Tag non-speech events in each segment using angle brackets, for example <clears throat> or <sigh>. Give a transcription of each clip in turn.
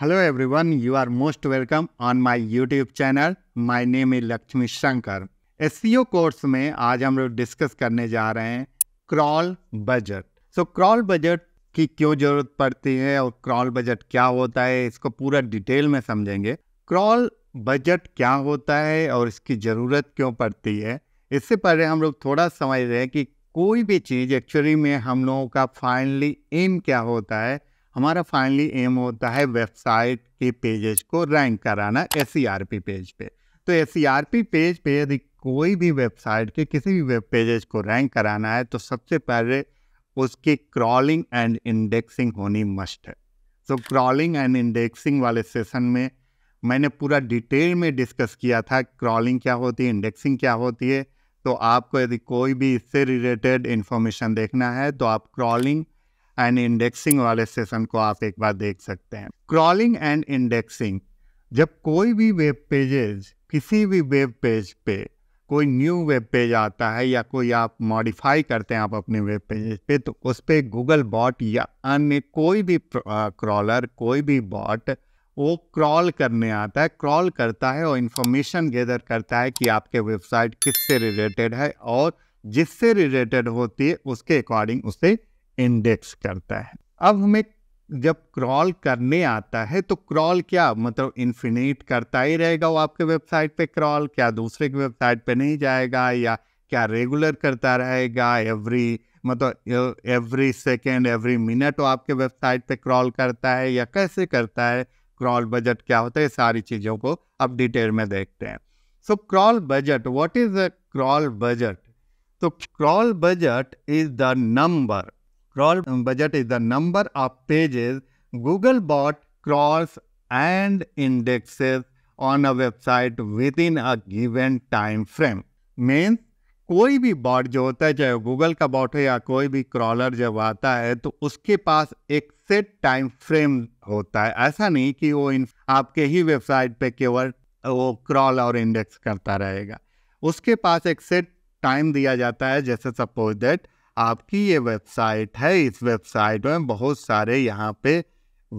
Hello everyone you are most welcome on my YouTube channel my name is Lakshmi Shankar S course में आज हम लोग discuss करने जा रहे हैं crawl budget so crawl budget की क्यों जरूरत पड़ती है और क्रॉल बजट क्या होता है इसको पूरा डिटेल में समझेंगे क्रॉल बजट क्या होता है और इसकी ज़रूरत क्यों पड़ती है इससे पहले हम लोग थोड़ा समझ रहे हैं कि कोई भी चीज़ एक्चुअली में हम लोगों का फाइनली एम क्या होता है हमारा फाइनली एम होता है वेबसाइट के पेजेस को रैंक कराना एस पेज e पे तो एस पेज e पे यदि कोई भी वेबसाइट के किसी भी वेब पेजेस को रैंक कराना है तो सबसे पहले उसकी क्रॉलिंग एंड इंडेक्सिंग होनी मस्ट है तो क्रॉलिंग एंड इंडेक्सिंग वाले सेशन में मैंने पूरा डिटेल में डिस्कस किया था क्रॉलिंग क्या होती है इंडेक्सिंग क्या होती है तो आपको यदि कोई भी इससे रिलेटेड इन्फॉर्मेशन देखना है तो आप क्रॉलिंग एंड इंडेक्सिंग वाले सेशन को आप एक बार देख सकते हैं क्रॉलिंग एंड इंडेक्सिंग जब कोई भी वेब पेजेज किसी भी वेब पेज पे कोई न्यू वेब पेज आता है या कोई आप मॉडिफाई करते हैं आप अपने वेब पेज पे तो उस पर गूगल बॉट या अन्य कोई भी क्रॉलर कोई भी बॉट वो क्रॉल करने आता है क्रॉल करता है और इन्फॉर्मेशन गैदर करता है कि आपके वेबसाइट किससे रिलेटेड है और जिससे रिलेटेड होती है उसके अकॉर्डिंग उसे इंडेक्स करता है अब हमें जब क्रॉल करने आता है तो क्रॉल क्या मतलब इन्फिनेट करता ही रहेगा वो आपके वेबसाइट पे क्रॉल क्या दूसरे की वेबसाइट पे नहीं जाएगा या क्या रेगुलर करता रहेगा एवरी मतलब एवरी सेकेंड एवरी मिनट वो आपके वेबसाइट पे क्रॉल करता है या कैसे करता है क्रॉल बजट क्या होता है सारी चीज़ों को अब डिटेल में देखते हैं so crawl budget what is a crawl budget तो crawl budget is the number crawl budget is the number of pages Google bot crawls and indexes on a website within a given time frame. Means कोई भी bot जो होता है चाहे Google का bot हो या कोई भी क्रॉलर जब आता है तो उसके पास एक सेट टाइम फ्रेम होता है ऐसा नहीं कि वो इन आपके ही वेबसाइट पे केवल वो क्रॉल और इंडेक्स करता रहेगा उसके पास एक सेट टाइम दिया जाता है जैसे सपोज दैट आपकी ये वेबसाइट है इस वेबसाइट में बहुत सारे यहाँ पे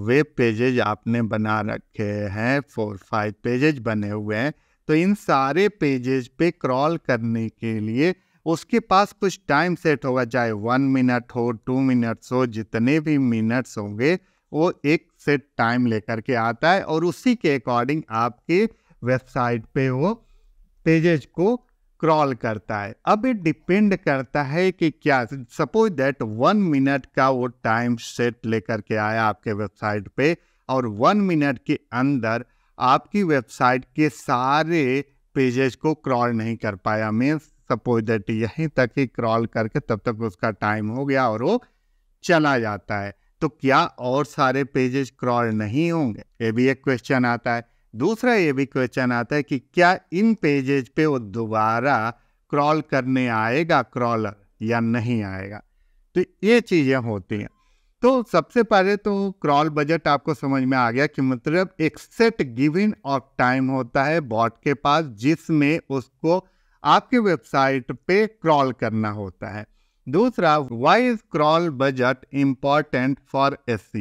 वेब पेजेज आपने बना रखे हैं फोर फाइव पेजेज बने हुए हैं तो इन सारे पेजेज पे क्रॉल करने के लिए उसके पास कुछ टाइम सेट होगा चाहे वन मिनट हो टू मिनट्स हो जितने भी मिनट्स होंगे वो एक सेट टाइम लेकर के आता है और उसी के अकॉर्डिंग आपके वेबसाइट पे वो पेजेज को क्रॉल करता है अब ये डिपेंड करता है कि क्या सपोज दैट वन मिनट का वो टाइम सेट लेकर के आया आपके वेबसाइट पे और वन मिनट के अंदर आपकी वेबसाइट के सारे पेजेस को क्रॉल नहीं कर पाया मीन सपोज दैट यहीं तक ही क्रॉल करके तब तक उसका टाइम हो गया और वो चला जाता है तो क्या और सारे पेजेस क्रॉल नहीं होंगे ये भी एक क्वेश्चन आता है दूसरा ये भी क्वेश्चन आता है कि क्या इन पेजेज पे वो दोबारा क्रॉल करने आएगा क्रॉलर या नहीं आएगा तो ये चीज़ें होती हैं तो सबसे पहले तो क्रॉल बजट आपको समझ में आ गया कि मतलब एक सेट गिविन ऑफ टाइम होता है बॉट के पास जिसमें उसको आपके वेबसाइट पे क्रॉल करना होता है दूसरा why is crawl budget important for us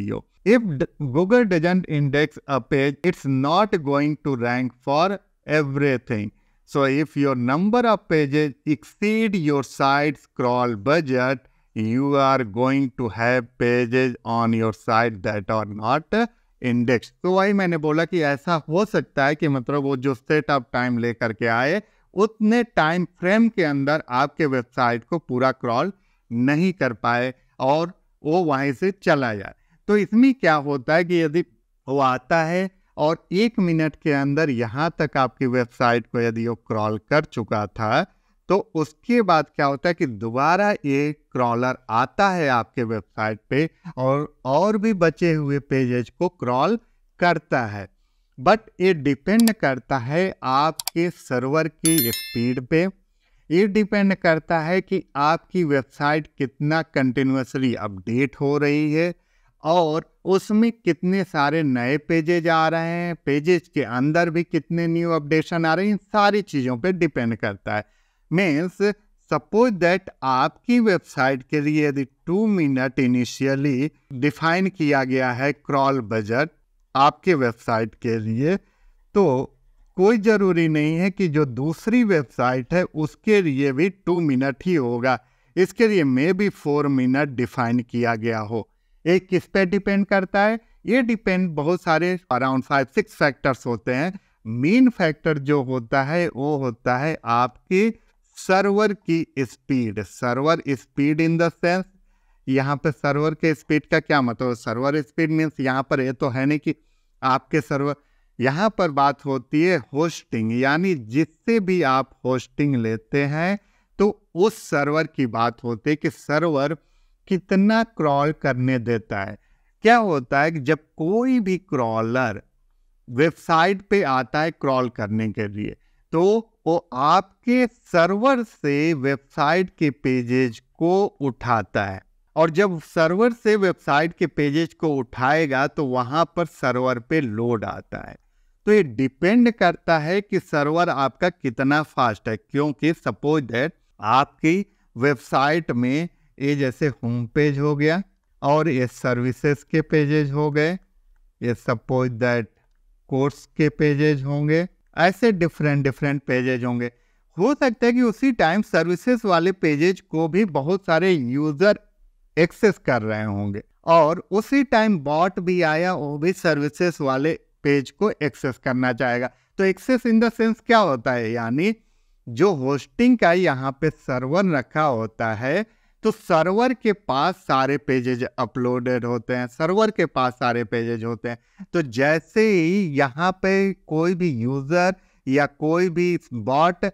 If Google doesn't index a page, it's not going to rank for everything. So if your number of pages exceed your site's crawl budget, you are going to have pages on your site that are not indexed. तो वही मैंने बोला कि ऐसा हो सकता है कि मतलब वो जो सेट ऑफ टाइम लेकर के आए उतने टाइम फ्रेम के अंदर आपके वेबसाइट को पूरा क्रॉल नहीं कर पाए और वो वहीं से चला जाए तो इसमें क्या होता है कि यदि वो आता है और एक मिनट के अंदर यहाँ तक आपकी वेबसाइट को यदि वो क्रॉल कर चुका था तो उसके बाद क्या होता है कि दोबारा ये क्रॉलर आता है आपके वेबसाइट पे और और भी बचे हुए पेजेज को क्रॉल करता है बट ये डिपेंड करता है आपके सर्वर की स्पीड पे ये डिपेंड करता है कि आपकी वेबसाइट कितना कंटिन्यूसली अपडेट हो रही है और उसमें कितने सारे नए पेजेज आ रहे हैं पेजेज के अंदर भी कितने न्यू अपडेशन आ रहे हैं इन सारी चीज़ों पे डिपेंड करता है मीन्स सपोज दैट आपकी वेबसाइट के लिए यदि टू मिनट इनिशियली डिफाइन किया गया है क्रॉल बजट आपके वेबसाइट के लिए तो कोई ज़रूरी नहीं है कि जो दूसरी वेबसाइट है उसके लिए भी टू मिनट ही होगा इसके लिए मे भी फोर मिनट डिफाइन किया गया हो ये किस पे डिपेंड करता है ये डिपेंड बहुत सारे अराउंड फाइव सिक्स फैक्टर्स होते हैं मेन फैक्टर जो होता है वो होता है आपकी सर्वर की speed server speed in the sense यहाँ पे सर्वर के स्पीड का क्या मतलब सर्वर स्पीड मीन्स यहाँ पर ये तो है नहीं कि आपके सर्वर यहाँ पर बात होती है होस्टिंग यानी जिससे भी आप होस्टिंग लेते हैं तो उस सर्वर की बात होती है कि सर्वर कितना क्रॉल करने देता है क्या होता है कि जब कोई भी क्रॉलर वेबसाइट पे आता है क्रॉल करने के लिए तो वो आपके सर्वर से वेबसाइट के पेजेज को उठाता है और जब सर्वर से वेबसाइट के पेजेज को उठाएगा तो वहाँ पर सर्वर पे लोड आता है तो ये डिपेंड करता है कि सर्वर आपका कितना फास्ट है क्योंकि सपोज दैट आपकी वेबसाइट में ये जैसे होम पेज हो गया और ये सर्विसेज के पेजेज हो गए ये सपोज दैट कोर्स के पेजेज होंगे ऐसे डिफरेंट डिफरेंट पेजेज होंगे हो सकता है कि उसी टाइम सर्विसेज वाले पेजेज को भी बहुत सारे यूज़र एक्सेस कर रहे होंगे और उसी टाइम बॉट भी आया वो भी सर्विसेज वाले पेज को एक्सेस करना चाहेगा तो एक्सेस इन द सेंस क्या होता है यानी जो होस्टिंग का यहाँ पे सर्वर रखा होता है तो सर्वर के पास सारे पेजेज अपलोडेड होते हैं सर्वर के पास सारे पेजेज होते हैं तो जैसे ही यहाँ पे कोई भी यूज़र या कोई भी बॉट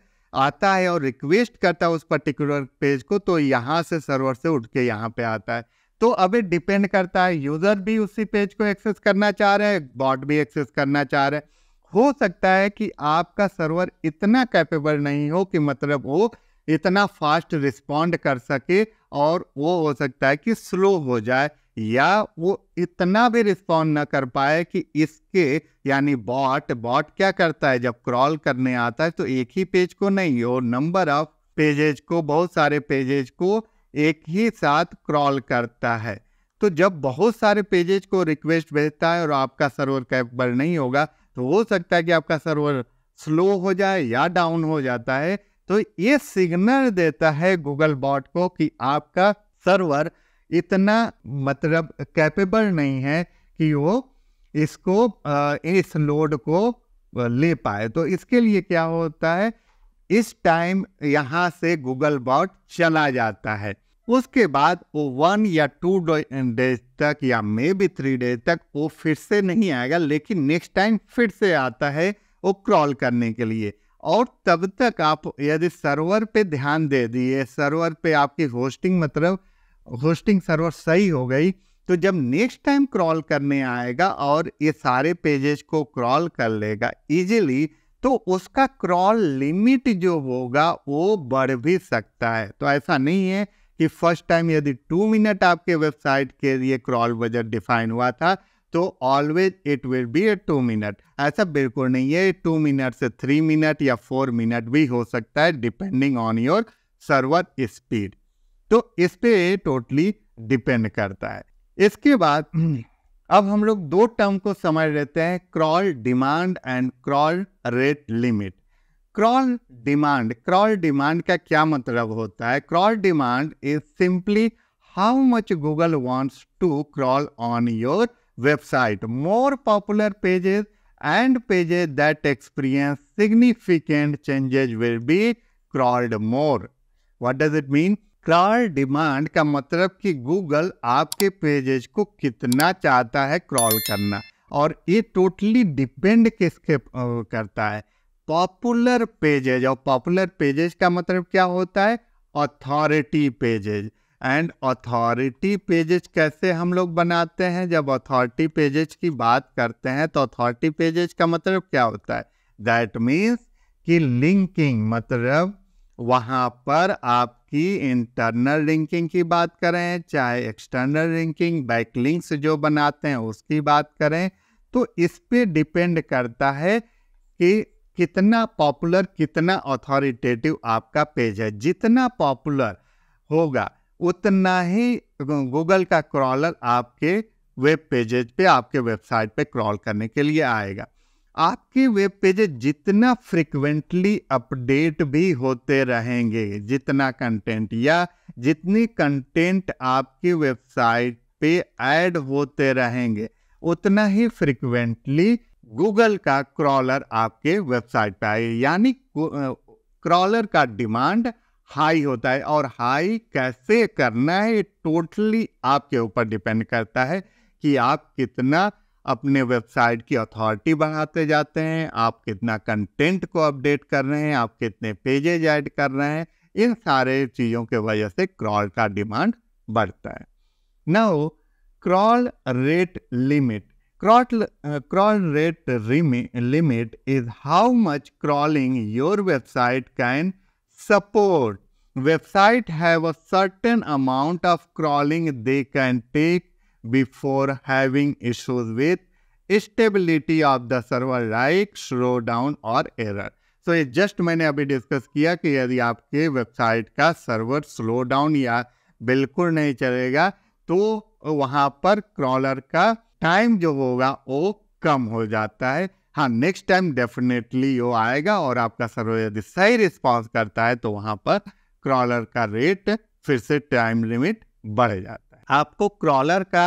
आता है और रिक्वेस्ट करता है उस पर्टिकुलर पेज को तो यहाँ से सर्वर से उठ के यहाँ पे आता है तो अब डिपेंड करता है यूज़र भी उसी पेज को एक्सेस करना चाह रहे हैं बॉट भी एक्सेस करना चाह रहे हैं हो सकता है कि आपका सर्वर इतना कैपेबल नहीं हो कि मतलब वो इतना फास्ट रिस्पॉन्ड कर सके और वो हो सकता है कि स्लो हो जाए या वो इतना भी रिस्पॉन्ड ना कर पाए कि इसके यानी बॉट बॉट क्या करता है जब क्रॉल करने आता है तो एक ही पेज को नहीं हो नंबर ऑफ पेजेज को बहुत सारे पेजेज को एक ही साथ क्रॉल करता है तो जब बहुत सारे पेजेज को रिक्वेस्ट भेजता है और आपका सर्वर कैपेबल नहीं होगा तो हो सकता है कि आपका सर्वर स्लो हो जाए या डाउन हो जाता है तो ये सिग्नल देता है गूगल बॉट को कि आपका सर्वर इतना मतलब कैपेबल नहीं है कि वो इसको इस लोड को ले पाए तो इसके लिए क्या होता है इस टाइम यहाँ से गूगल बॉट चला जाता है उसके बाद वो वन या टू डेज तक या मे बी थ्री डेज तक वो फिर से नहीं आएगा लेकिन नेक्स्ट टाइम फिर से आता है वो क्रॉल करने के लिए और तब तक आप यदि सर्वर पे ध्यान दे दिए सर्वर पे आपकी होस्टिंग मतलब होस्टिंग सर्वर सही हो गई तो जब नेक्स्ट टाइम क्रॉल करने आएगा और ये सारे पेजेस को क्रॉल कर लेगा इजीली तो उसका क्रॉल लिमिट जो होगा वो बढ़ भी सकता है तो ऐसा नहीं है कि फर्स्ट टाइम यदि टू मिनट आपके वेबसाइट के लिए क्रॉल बजट डिफाइन हुआ था तो always it will be a two minute ऐसा बिल्कुल नहीं है टू मिनट से थ्री मिनट या फोर मिनट भी हो सकता है depending on your server speed तो इस पर टोटली डिपेंड करता है इसके बाद <clears throat> अब हम लोग दो टर्म को समझ लेते हैं crawl demand and crawl rate limit crawl demand crawl demand का क्या मतलब होता है crawl demand is simply how much Google wants to crawl on your website. More popular pages and pages that experience significant changes will be crawled more. What does it mean? Crawl demand का मतलब कि Google आपके pages को कितना चाहता है crawl करना और ये टोटली डिपेंड किसके करता है पॉपुलर पेजेज और पॉपुलर पेजेज का मतलब क्या होता है authority pages and authority pages कैसे हम लोग बनाते हैं जब अथॉरिटी पेजेज की बात करते हैं तो अथॉरिटी पेजेज का मतलब क्या होता है दैट मीन्स कि लिंकिंग मतलब वहाँ पर आपकी इंटरनल लिंकिंग की बात करें चाहे एक्सटर्नल लिंकिंग लिंक्स जो बनाते हैं उसकी बात करें तो इस पे डिपेंड करता है कि कितना पॉपुलर कितना अथॉरिटेटिव आपका पेज है जितना पॉपुलर होगा उतना ही गूगल का क्रॉलर आपके वेब पेजेज पे आपके वेबसाइट पे क्रॉल करने के लिए आएगा आपके वेब पेजेज जितना फ्रिक्वेंटली अपडेट भी होते रहेंगे जितना कंटेंट या जितनी कंटेंट आपकी वेबसाइट पे ऐड होते रहेंगे उतना ही फ्रिक्वेंटली गूगल का क्रॉलर आपके वेबसाइट पे आए यानी क्रॉलर का डिमांड हाई होता है और हाई कैसे करना है टोटली आपके ऊपर डिपेंड करता है कि आप कितना अपने वेबसाइट की अथॉरिटी बढ़ाते जाते हैं आप कितना कंटेंट को अपडेट कर रहे हैं आप कितने पेजेज ऐड कर रहे हैं इन सारे चीज़ों के वजह से क्रॉल का डिमांड बढ़ता है ना crawl rate limit crawl crawl rate limit is how much crawling your website can support website have a certain amount of crawling they can take before having issues with stability of the server like slowdown or error. So so, ये just मैंने अभी discuss किया कि यदि आपके website का server slow down या बिल्कुल नहीं चलेगा तो वहाँ पर क्रॉलर का टाइम जो होगा वो कम हो जाता है हाँ नेक्स्ट टाइम डेफिनेटली वो आएगा और आपका सर्वर यदि सही रिस्पॉन्स करता है तो वहाँ पर क्रॉलर का रेट फिर से टाइम लिमिट बढ़ जाता है आपको क्रॉलर का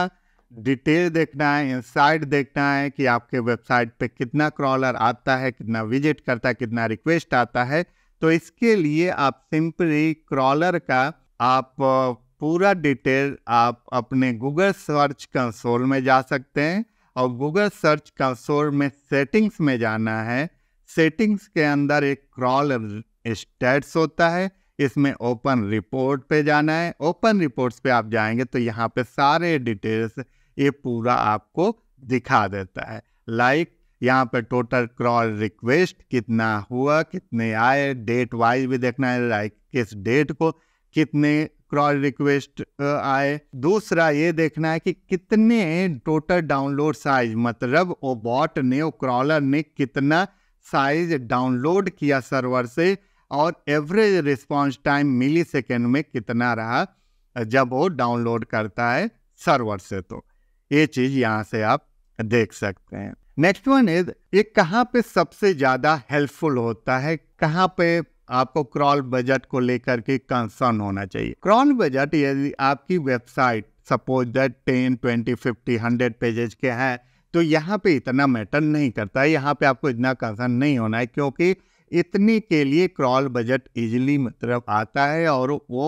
डिटेल देखना है इनसाइट देखना है कि आपके वेबसाइट पे कितना क्रॉलर आता है कितना विजिट करता है कितना रिक्वेस्ट आता है तो इसके लिए आप सिंपली क्रॉलर का आप पूरा डिटेल आप अपने गूगल सर्च कंसोल में जा सकते हैं और गूगल सर्च कंसोल में सेटिंग्स में जाना है सेटिंग्स के अंदर एक क्रॉल स्टेट्स होता है इसमें ओपन रिपोर्ट पे जाना है ओपन रिपोर्ट्स पे आप जाएंगे तो यहाँ पे सारे डिटेल्स ये पूरा आपको दिखा देता है लाइक like, यहाँ पे टोटल क्रॉल रिक्वेस्ट कितना हुआ कितने आए डेट वाइज भी देखना है लाइक like, किस डेट को कितने क्रॉल रिक्वेस्ट uh, आए दूसरा ये देखना है कि कितने टोटल डाउनलोड साइज मतलब वो बॉट ने वो क्रॉलर ने कितना साइज डाउनलोड किया सर्वर से और average response time millisecond में कितना रहा जब वो डाउनलोड करता है सर्वर से तो ये चीज़ यहाँ से आप देख सकते हैं नेक्स्ट वन इज ये कहाँ पे सबसे ज़्यादा हेल्पफुल होता है कहाँ पे आपको क्रॉल बजट को लेकर के कंसर्न होना चाहिए क्रॉल बजट यदि आपकी website suppose that ten twenty fifty hundred pages के हैं तो यहाँ पे इतना मैटर नहीं करता है यहाँ पे आपको इतना कंसर्न नहीं होना है क्योंकि इतने के लिए क्रॉल बजट इजिली मतलब आता है और वो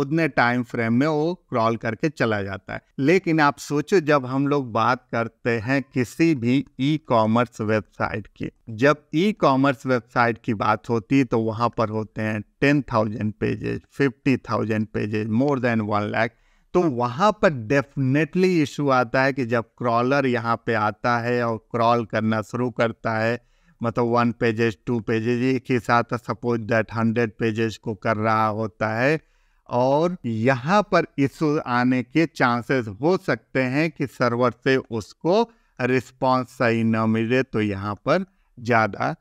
उतने टाइम फ्रेम में वो क्रॉल करके चला जाता है लेकिन आप सोचो जब हम लोग बात करते हैं किसी भी ई कॉमर्स वेबसाइट की जब ई कॉमर्स वेबसाइट की बात होती है तो वहाँ पर होते हैं ten thousand pages fifty thousand pages more than one lakh तो वहाँ पर डेफिनेटली इशू आता है कि जब क्रॉलर यहाँ पे आता है और क्रॉल करना शुरू करता है मतलब वन पेजेस टू पेजेज एक ही साथ सपोज दैट हंड्रेड पेजेस को कर रहा होता है और यहाँ पर इशू आने के चांसेस हो सकते हैं कि सर्वर से उसको रिस्पांस सही न मिले तो यहाँ पर ज़्यादा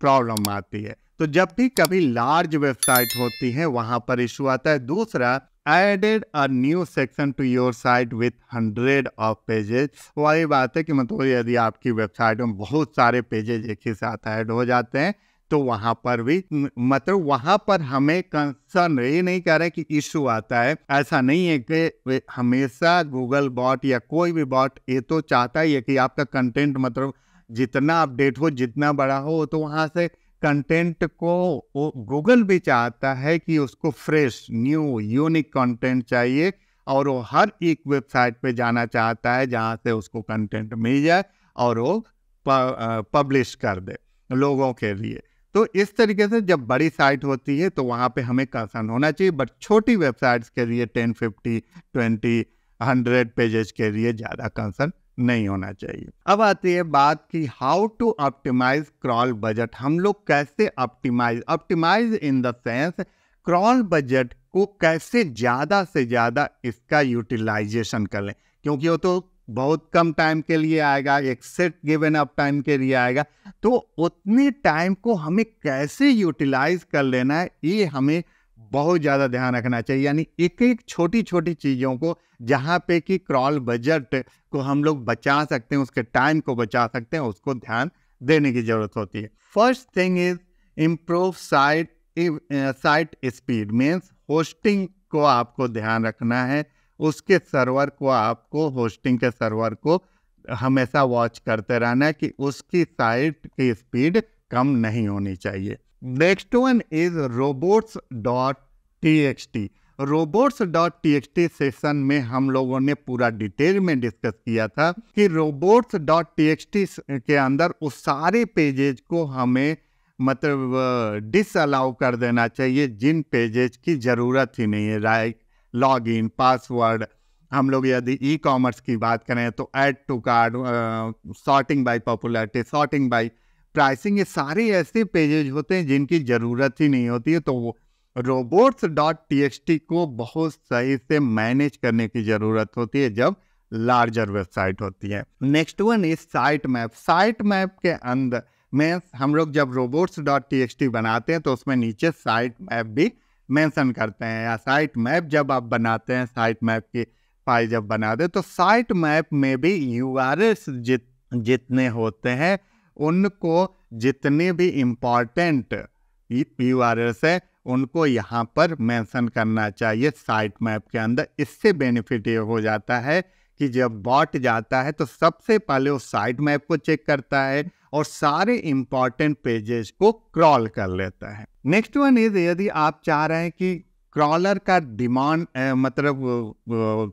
प्रॉब्लम आती है तो जब भी कभी लार्ज वेबसाइट होती है वहाँ पर इशू आता है दूसरा added a new section to your site with hundred of pages वही बात है कि मतलब यदि आपकी वेबसाइट में बहुत सारे पेजेज एक ही साथ ऐड हो जाते हैं तो वहां पर भी मतलब वहां पर हमें कंसर्न ये नहीं कर रहे कि इशू आता है ऐसा नहीं है कि हमेशा गूगल बॉट या कोई भी बॉट ये तो चाहता ही है कि आपका कंटेंट मतलब जितना अपडेट हो जितना बड़ा हो तो वहाँ से कंटेंट को वो गूगल भी चाहता है कि उसको फ्रेश न्यू यूनिक कंटेंट चाहिए और वो हर एक वेबसाइट पे जाना चाहता है जहाँ से उसको कंटेंट मिल जाए और वो पब्लिश कर दे लोगों के लिए तो इस तरीके से जब बड़ी साइट होती है तो वहाँ पे हमें कंसर्न होना चाहिए बट छोटी वेबसाइट्स के लिए ten fifty twenty hundred pages के लिए ज़्यादा कंसर्न नहीं होना चाहिए अब आती है बात की how to optimise crawl budget हम लोग कैसे optimise optimise in the sense crawl budget को कैसे ज़्यादा से ज़्यादा इसका यूटिलाइजेशन कर लें क्योंकि वो तो बहुत कम टाइम के लिए आएगा एक सेट गिवन अप टाइम के लिए आएगा तो उतने टाइम को हमें कैसे यूटिलाइज कर लेना है ये हमें बहुत ज़्यादा ध्यान रखना चाहिए यानी एक एक छोटी छोटी चीज़ों को जहाँ पे कि क्रॉल बजट को हम लोग बचा सकते हैं उसके टाइम को बचा सकते हैं उसको ध्यान देने की ज़रूरत होती है first thing is improve site site speed means hosting को आपको ध्यान रखना है उसके सर्वर को आपको होस्टिंग के सर्वर को हमेशा वॉच करते रहना है कि उसकी साइट की स्पीड कम नहीं होनी चाहिए next one is robots dot T X T robots dot T X T session में हम लोगों ने पूरा डिटेल में डिस्कस किया था कि robots dot T X T के अंदर उस सारे पेजेज को हमें मतलब डिसअलाउ कर देना चाहिए जिन पेजेज की ज़रूरत ही नहीं है राइट लॉग इन पासवर्ड हम लोग यदि ई कॉमर्स की बात करें तो add to cart sorting by popularity sorting by pricing ये सारे ऐसे पेजेज होते हैं जिनकी ज़रूरत ही नहीं होती है तो वो रोबोट्स डॉट टी टी को बहुत सही से मैनेज करने की ज़रूरत होती है जब लार्जर वेबसाइट होती है next one is site map site map के अंदर में हम लोग जब रोबोट्स डॉट टी टी बनाते हैं तो उसमें नीचे साइट मैप भी मेंशन करते हैं या साइट मैप जब आप बनाते हैं साइट मैप की फाइल जब बना दे तो साइट मैप में भी यू जित जितने होते हैं उनको जितने भी इम्पॉर्टेंट यू आर एस है उनको यहाँ पर मेंशन करना चाहिए साइट मैप के अंदर इससे बेनिफिट ये हो जाता है कि जब बॉट जाता है तो सबसे पहले वो साइट मैप को चेक करता है और सारे इंपॉर्टेंट पेजेस को क्रॉल कर लेता है नेक्स्ट वन इज यदि आप चाह रहे हैं कि क्रॉलर का डिमांड मतलब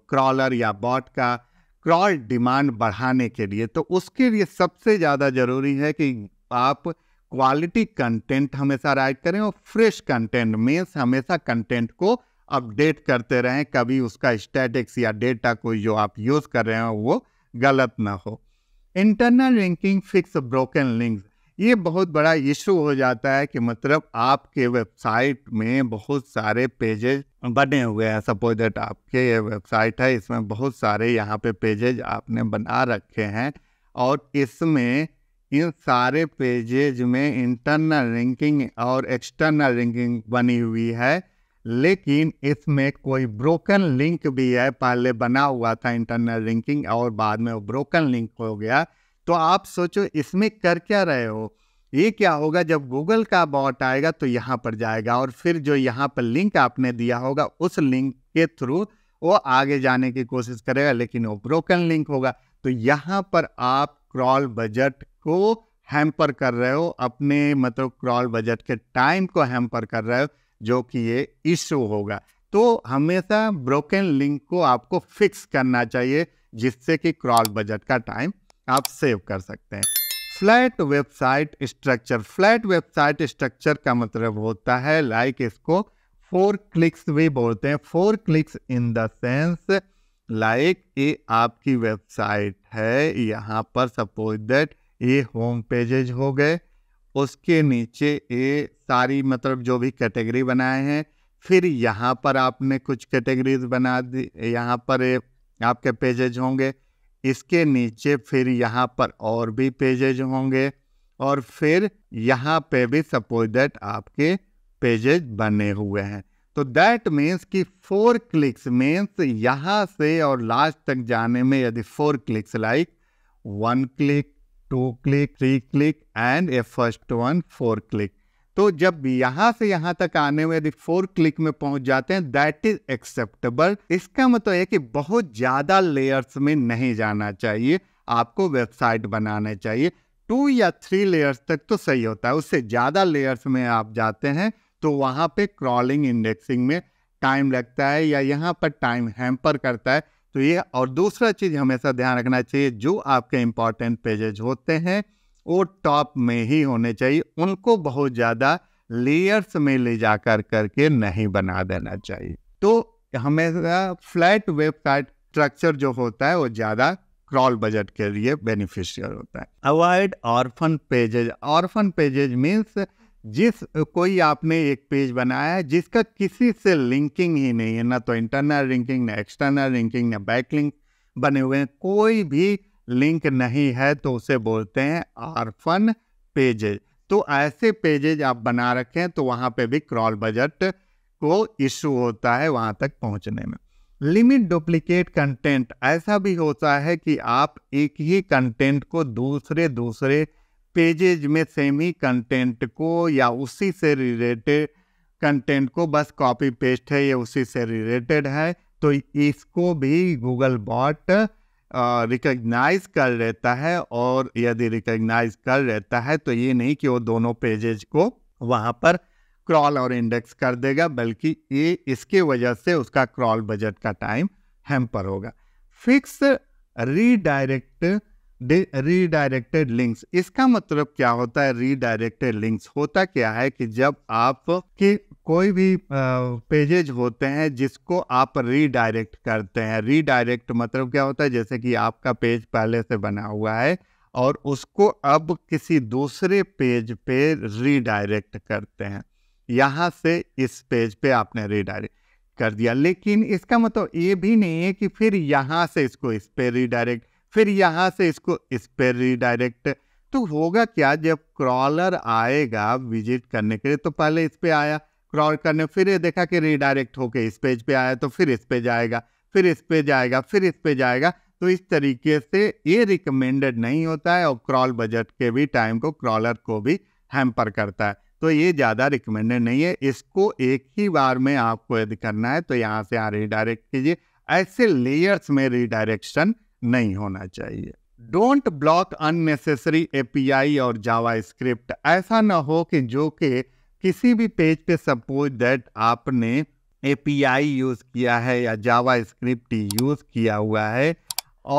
क्रॉलर या बॉट का क्रॉल डिमांड बढ़ाने के लिए तो उसके लिए सबसे ज़्यादा ज़रूरी है कि आप क्वालिटी कंटेंट हमेशा राइट करें और फ्रेश कंटेंट मीन्स हमेशा कंटेंट को अपडेट करते रहें कभी उसका स्टैटिक्स या डेटा कोई जो आप यूज़ कर रहे हो वो गलत ना हो internal linking fix broken links ये बहुत बड़ा इशू हो जाता है कि मतलब आपके वेबसाइट में बहुत सारे पेजेज बने हुए हैं सपोज दैट आपके ये वेबसाइट है इसमें बहुत सारे यहाँ पे पेजेज आपने बना रखे हैं और इसमें इन सारे पेजेज में इंटरनल लिंकिंग और एक्सटर्नल लिंकिंग बनी हुई है लेकिन इसमें कोई ब्रोकन लिंक भी है पहले बना हुआ था इंटरनल लिंकिंग और बाद में वो ब्रोकन लिंक हो गया तो आप सोचो इसमें कर क्या रहे हो ये क्या होगा जब गूगल का बॉट आएगा तो यहाँ पर जाएगा और फिर जो यहाँ पर लिंक आपने दिया होगा उस लिंक के थ्रू वो आगे जाने की कोशिश करेगा लेकिन वो ब्रोकन लिंक होगा तो यहाँ पर आप क्रॉल बजट को हैम्पर कर रहे हो अपने मतलब क्रॉल बजट के टाइम को हैम्पर कर रहे हो जो कि ये इशू होगा तो हमेशा ब्रोकन लिंक को आपको फिक्स करना चाहिए जिससे कि क्रॉस बजट का टाइम आप सेव कर सकते हैं flat website structure flat website structure का मतलब होता है लाइक like इसको फोर क्लिक्स भी बोलते हैं four clicks in the sense like ये आपकी वेबसाइट है यहाँ पर सपोज दैट ये होम पेजेज हो गए उसके नीचे ये सारी मतलब जो भी कैटेगरी बनाए हैं फिर यहाँ पर आपने कुछ कैटेगरीज बना दी यहाँ पर आपके पेजेज होंगे इसके नीचे फिर यहाँ पर और भी पेजेज होंगे और फिर यहाँ पे भी सपोज दैट आपके पेजेज बने हुए हैं तो दैट मीन्स कि फोर क्लिक्स मीन्स यहाँ से और लास्ट तक जाने में यदि four clicks like one click two click three click and a first one four click तो जब यहाँ से यहाँ तक आने में यदि फोर क्लिक में पहुंच जाते हैं दैट इज एक्सेप्टेबल इसका मतलब है कि बहुत ज़्यादा लेयर्स में नहीं जाना चाहिए आपको वेबसाइट बनाने चाहिए टू या थ्री लेयर्स तक तो सही होता है उससे ज़्यादा लेयर्स में आप जाते हैं तो वहाँ पे क्रॉलिंग इंडेक्सिंग में टाइम लगता है या यहाँ पर टाइम हैम्पर करता है तो ये और दूसरा चीज़ हमेशा ध्यान रखना चाहिए जो आपके इम्पॉर्टेंट पेजेज होते हैं वो टॉप में ही होने चाहिए उनको बहुत ज़्यादा लेयर्स में ले जाकर करके नहीं बना देना चाहिए तो हमेशा फ्लैट वेबसाइट स्ट्रक्चर जो होता है वो ज़्यादा क्रॉल बजट के लिए बेनिफिशियल होता है avoid orphan pages orphan pages means जिस कोई आपने एक पेज बनाया है जिसका किसी से लिंकिंग ही नहीं है ना तो इंटरनल लिंकिंग ना एक्सटर्नल लिंकिंग ना बैक लिंक बने हुए हैं कोई भी लिंक नहीं है तो उसे बोलते हैं आरफन पेजेज तो ऐसे पेजेज आप बना रखें तो वहाँ पे भी क्रॉल बजट को इशू होता है वहाँ तक पहुँचने में लिमिट डुप्लीकेट कंटेंट ऐसा भी होता है कि आप एक ही कंटेंट को दूसरे दूसरे पेजेज में सेम ही कंटेंट को या उसी से रिलेटेड कंटेंट को बस कॉपी पेस्ट है या उसी से रिलेटेड है तो इसको भी गूगल बॉट रिकग्नाइज कर लेता है और यदि रिकग्नाइज कर लेता है तो ये नहीं कि वो दोनों पेजेज को वहाँ पर क्रॉल और इंडेक्स कर देगा बल्कि ये इसके वजह से उसका क्रॉल बजट का टाइम हैम्पर होगा फिक्स रीडायरेक्ट रीडायरेक्टेड लिंक्स इसका मतलब क्या होता है रीडायरेक्टेड लिंक्स होता क्या है कि जब आप की कोई भी पेजेज होते हैं जिसको आप रीडायरेक्ट करते हैं रीडायरेक्ट मतलब क्या होता है जैसे कि आपका पेज पहले से बना हुआ है और उसको अब किसी दूसरे पेज पे रीडायरेक्ट करते हैं यहाँ से इस पेज पे आपने रीडायरेक्ट कर दिया लेकिन इसका मतलब ये भी नहीं है कि फिर यहाँ से इसको इस पे रीडायरेक्ट फिर यहाँ से इसको इस पर रिडायरेक्ट तो होगा क्या जब क्रॉलर आएगा विजिट करने के लिए तो पहले इस पर आया क्रॉल करने फिर ये देखा कि रिडायरेक्ट होके इस पेज पे आया तो फिर इस पे जाएगा फिर इस पे जाएगा फिर इस पे जाएगा तो इस तरीके से ये रिकमेंडेड नहीं होता है और क्रॉल बजट के भी टाइम को क्रॉलर को भी हैम्पर करता है तो ये ज़्यादा रिकमेंडेड नहीं है इसको एक ही बार में आपको यदि करना है तो यहाँ से यहाँ रिडायरेक्ट कीजिए ऐसे लेयर्स में रिडायरेक्शन नहीं होना चाहिए डोंट ब्लॉक अननेसेसरी एपीआई और जावा स्क्रिप्ट ऐसा ना हो कि जो कि किसी भी पेज पे सपोज दैट आपने एपीआई यूज़ किया है या जावा स्क्रिप्ट यूज़ किया हुआ है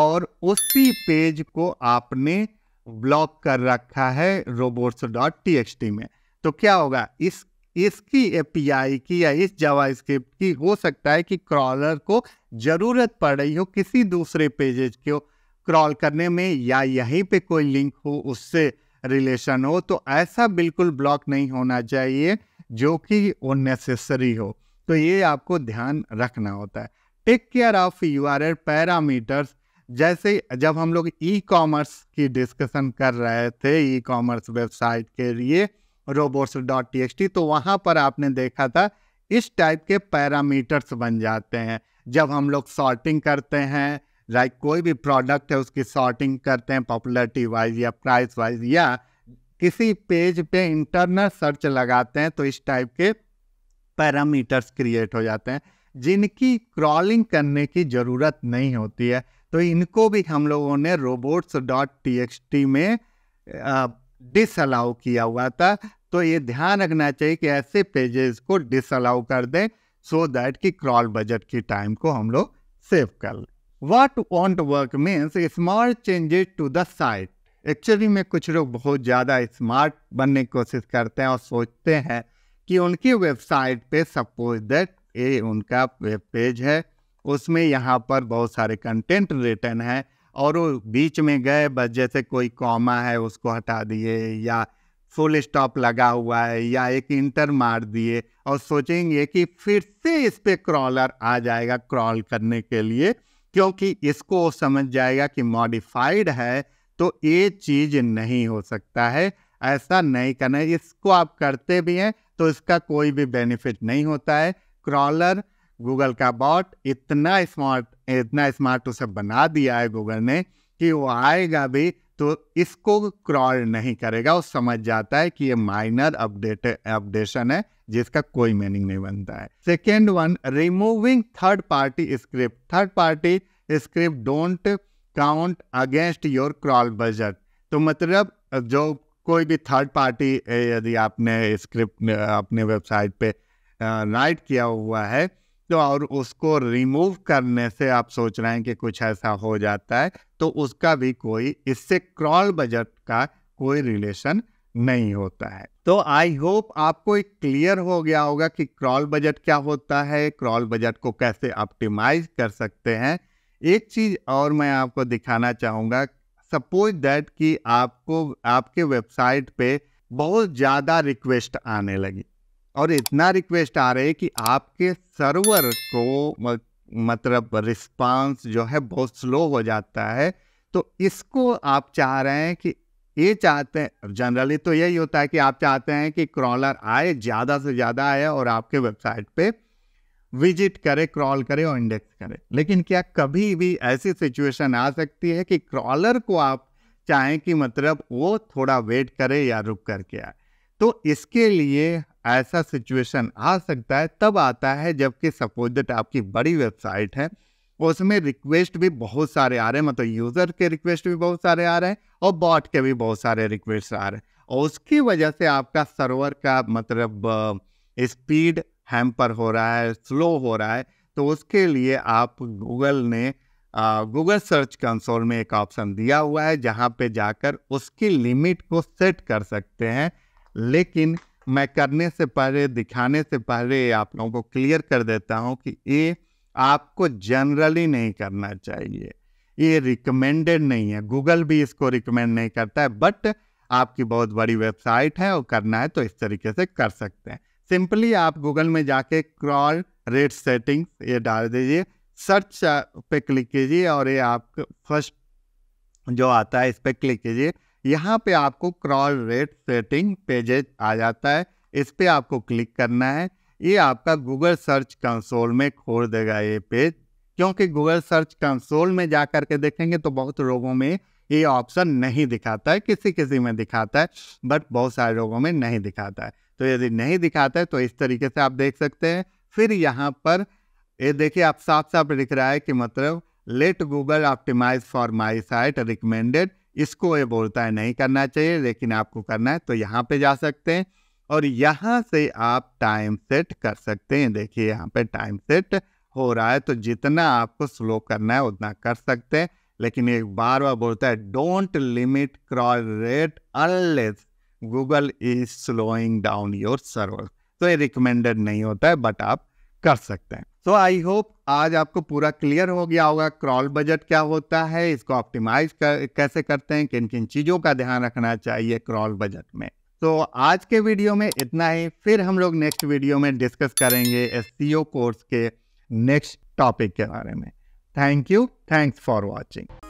और उसी पेज को आपने ब्लॉक कर रखा है रोबोट्स डॉट टी में तो क्या होगा इस इसकी एपीआई की या इस जावास्क्रिप्ट की हो सकता है कि क्रॉलर को ज़रूरत पड़ रही हो किसी दूसरे पेजेज को क्रॉल करने में या यहीं पे कोई लिंक हो उससे रिलेशन हो तो ऐसा बिल्कुल ब्लॉक नहीं होना चाहिए जो कि अननेसेसरी हो तो ये आपको ध्यान रखना होता है take care of U R L parameters जैसे जब हम लोग ई कॉमर्स की डिस्कशन कर रहे थे ई कॉमर्स वेबसाइट के लिए रोबोट्स डॉट टी तो वहाँ पर आपने देखा था इस टाइप के पैरामीटर्स बन जाते हैं जब हम लोग सॉर्टिंग करते हैं लाइक कोई भी प्रोडक्ट है उसकी सॉर्टिंग करते हैं पॉपुलरिटी वाइज या प्राइस वाइज या किसी पेज पे इंटरनल सर्च लगाते हैं तो इस टाइप के पैरामीटर्स क्रिएट हो जाते हैं जिनकी क्रॉलिंग करने की ज़रूरत नहीं होती है तो इनको भी हम लोगों ने रोबोट्स डॉट टी में डिसअलाउ किया हुआ था तो ये ध्यान रखना चाहिए कि ऐसे पेजेस को डिसअलाउ कर दें सो दैट कि क्रॉल बजट की टाइम को हम लोग सेव कर लें what won't work means smart changes to the site actually में कुछ लोग बहुत ज़्यादा स्मार्ट बनने की कोशिश करते हैं और सोचते हैं कि उनकी वेबसाइट पे सपोज दैट ये उनका वेब पेज है उसमें यहाँ पर बहुत सारे कंटेंट रिटर्न है और वो बीच में गए बस जैसे कोई कॉमा है उसको हटा दिए या फुल स्टॉप लगा हुआ है या एक इंटर मार दिए और सोचेंगे कि फिर से इस पे क्रॉलर आ जाएगा क्रॉल करने के लिए क्योंकि इसको समझ जाएगा कि मॉडिफाइड है तो ये चीज़ नहीं हो सकता है ऐसा नहीं करना है इसको आप करते भी हैं तो इसका कोई भी बेनिफिट नहीं होता है क्रॉलर गूगल का बॉट इतना स्मार्ट इतना स्मार्ट उसे बना दिया है गूगल ने कि वो आएगा भी तो इसको क्रॉल नहीं करेगा वो समझ जाता है कि ये माइनर अपडेट अपडेशन है जिसका कोई मीनिंग नहीं बनता है second one removing third party script third party script don't count against your crawl budget तो मतलब जो कोई भी थर्ड पार्टी यदि आपने स्क्रिप्ट अपने वेबसाइट पे राइट किया हुआ है तो और उसको रिमूव करने से आप सोच रहे हैं कि कुछ ऐसा हो जाता है तो उसका भी कोई इससे क्रॉल बजट का कोई रिलेशन नहीं होता है तो आई होप आपको एक क्लियर हो गया होगा कि क्रॉल बजट क्या होता है क्रॉल बजट को कैसे ऑप्टिमाइज कर सकते हैं एक चीज़ और मैं आपको दिखाना चाहूँगा सपोज दैट कि आपको आपके वेबसाइट पे बहुत ज़्यादा रिक्वेस्ट आने लगी और इतना रिक्वेस्ट आ रहे है कि आपके सर्वर को मतलब रिस्पांस जो है बहुत स्लो हो जाता है तो इसको आप चाह रहे हैं कि ये चाहते हैं जनरली तो यही होता है कि आप चाहते हैं कि क्रॉलर आए ज़्यादा से ज़्यादा आए और आपके वेबसाइट पे विजिट करे क्रॉल करे और इंडेक्स करे लेकिन क्या कभी भी ऐसी सिचुएशन आ सकती है कि क्रॉलर को आप चाहें कि मतलब वो थोड़ा वेट करे या रुक करके आए तो इसके लिए ऐसा सिचुएशन आ सकता है तब आता है जबकि सपोज दैट आपकी बड़ी वेबसाइट है उसमें रिक्वेस्ट भी बहुत सारे आ रहे हैं मतलब यूज़र के रिक्वेस्ट भी बहुत सारे आ रहे हैं और बॉट के भी बहुत सारे रिक्वेस्ट आ रहे हैं और उसकी वजह से आपका सर्वर का मतलब स्पीड हैम्पर हो रहा है स्लो हो रहा है तो उसके लिए आप गूगल ने गूगल सर्च कंसोल में एक ऑप्शन दिया हुआ है जहाँ पे जाकर उसकी लिमिट को सेट कर सकते हैं लेकिन मैं करने से पहले दिखाने से पहले आप लोगों को क्लियर कर देता हूँ कि ये आपको जनरली नहीं करना चाहिए ये रिकमेंडेड नहीं है गूगल भी इसको रिकमेंड नहीं करता है बट आपकी बहुत बड़ी वेबसाइट है और करना है तो इस तरीके से कर सकते हैं सिंपली आप गूगल में जाके क्रॉल रेट सेटिंग्स ये डाल दीजिए सर्च पे क्लिक कीजिए और ये आप फर्स्ट जो आता है इस पर क्लिक कीजिए यहाँ पे आपको क्रॉल रेट सेटिंग पेजेज आ जाता है इस पर आपको क्लिक करना है ये आपका गूगल सर्च कंसोल में खोल देगा ये पेज क्योंकि गूगल सर्च कंसोल में जा कर के देखेंगे तो बहुत लोगों में ये ऑप्शन नहीं दिखाता है किसी किसी में दिखाता है बट बहुत सारे लोगों में नहीं दिखाता है तो यदि नहीं दिखाता है तो इस तरीके से आप देख सकते हैं फिर यहाँ पर ये देखिए आप साफ साफ लिख रहा है कि मतलब let Google optimize for my site recommended इसको ये बोलता है नहीं करना चाहिए लेकिन आपको करना है तो यहाँ पे जा सकते हैं और यहाँ से आप टाइम सेट कर सकते हैं देखिए यहाँ पे टाइम सेट हो रहा है तो जितना आपको स्लो करना है उतना कर सकते हैं लेकिन एक बार बार बोलता है don't limit crawl rate unless Google is slowing down your server तो ये रिकमेंडेड नहीं होता है बट आप कर सकते हैं सो आई होप आज आपको पूरा क्लियर हो गया होगा क्रॉल बजट क्या होता है इसको ऑप्टिमाइज कर, कैसे करते हैं किन किन चीज़ों का ध्यान रखना चाहिए क्रॉल बजट में तो so, आज के वीडियो में इतना ही फिर हम लोग नेक्स्ट वीडियो में डिस्कस करेंगे एस कोर्स के नेक्स्ट टॉपिक के बारे में thank you thanks for watching